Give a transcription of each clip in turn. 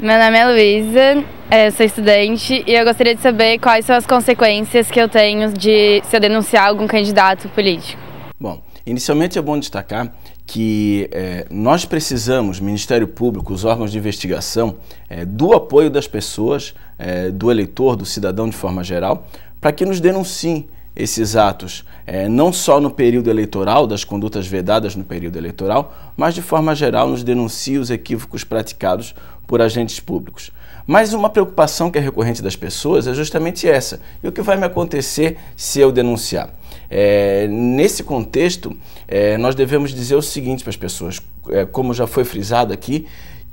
Meu nome é Luísa, eh, sou estudante e eu gostaria de saber quais são as consequências que eu tenho de se eu denunciar algum candidato político. Bom, inicialmente é bom destacar que eh, nós precisamos, Ministério Público, os órgãos de investigação, eh, do apoio das pessoas, do eleitor, do cidadão de forma geral, para que nos denunciem esses atos é, não só no período eleitoral, das condutas vedadas no período eleitoral, mas de forma geral nos denuncia os equívocos praticados por agentes públicos. Mas uma preocupação que é recorrente das pessoas é justamente essa: e o que vai me acontecer se eu denunciar? É, nesse contexto, é, nós devemos dizer o seguinte para as pessoas, é, como já foi frisado aqui,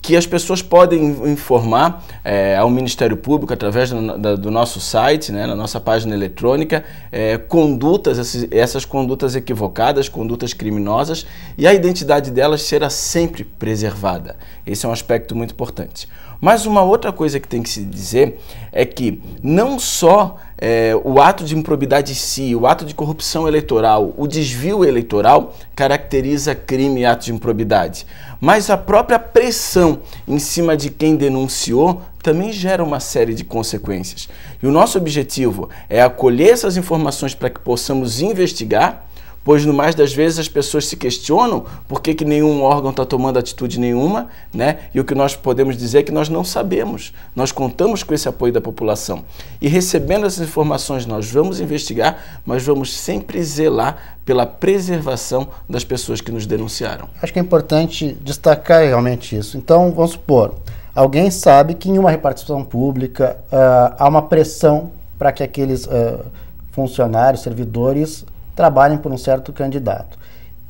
que as pessoas podem informar é, ao Ministério Público através do, da, do nosso site, né, na nossa página eletrônica, é, condutas, essas condutas equivocadas, condutas criminosas e a identidade delas será sempre preservada. Esse é um aspecto muito importante. Mas uma outra coisa que tem que se dizer é que não só é, o ato de improbidade em si, o ato de corrupção eleitoral, o desvio eleitoral caracteriza crime e ato de improbidade. Mas a própria pressão em cima de quem denunciou também gera uma série de consequências. E o nosso objetivo é acolher essas informações para que possamos investigar pois no mais das vezes as pessoas se questionam por que, que nenhum órgão está tomando atitude nenhuma, né? E o que nós podemos dizer é que nós não sabemos, nós contamos com esse apoio da população. E recebendo essas informações, nós vamos investigar, mas vamos sempre zelar pela preservação das pessoas que nos denunciaram. Acho que é importante destacar realmente isso. Então, vamos supor, alguém sabe que em uma repartição pública uh, há uma pressão para que aqueles uh, funcionários, servidores trabalhem por um certo candidato.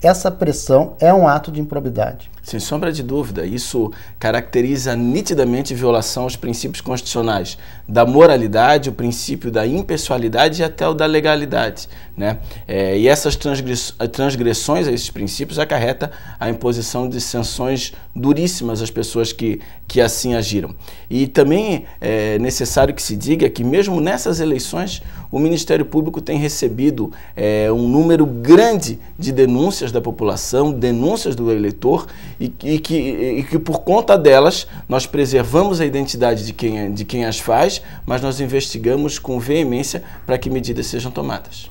Essa pressão é um ato de improbidade. Sem sombra de dúvida, isso caracteriza nitidamente violação aos princípios constitucionais da moralidade, o princípio da impessoalidade e até o da legalidade. Né? É, e essas transgressões a esses princípios acarreta a imposição de sanções duríssimas às pessoas que, que assim agiram. E também é necessário que se diga que mesmo nessas eleições o Ministério Público tem recebido é, um número grande de denúncias da população, denúncias do eleitor e, e, que, e que por conta delas nós preservamos a identidade de quem, é, de quem as faz, mas nós investigamos com veemência para que medidas sejam tomadas.